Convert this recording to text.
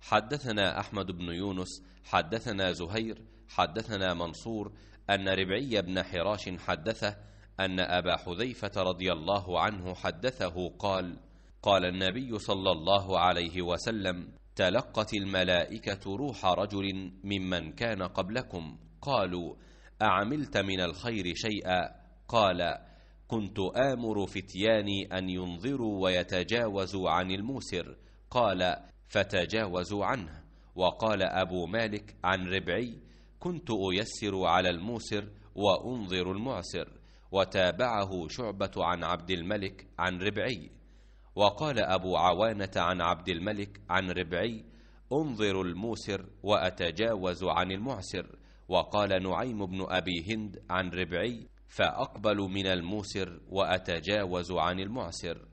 حدثنا أحمد بن يونس حدثنا زهير حدثنا منصور أن ربعي بن حراش حدثه أن أبا حذيفة رضي الله عنه حدثه قال قال النبي صلى الله عليه وسلم تلقت الملائكة روح رجل ممن كان قبلكم قالوا أعملت من الخير شيئا قال كنت آمر فتياني أن ينظروا ويتجاوزوا عن الموسر قال فتجاوزوا عنه وقال أبو مالك عن ربعي كنت أيسر على الموسر وأنظر المعسر وتابعه شعبة عن عبد الملك عن ربعي وقال أبو عوانة عن عبد الملك عن ربعي أنظر الموسر وأتجاوز عن المعسر وقال نعيم بن أبي هند عن ربعي فأقبل من الموسر وأتجاوز عن المعسر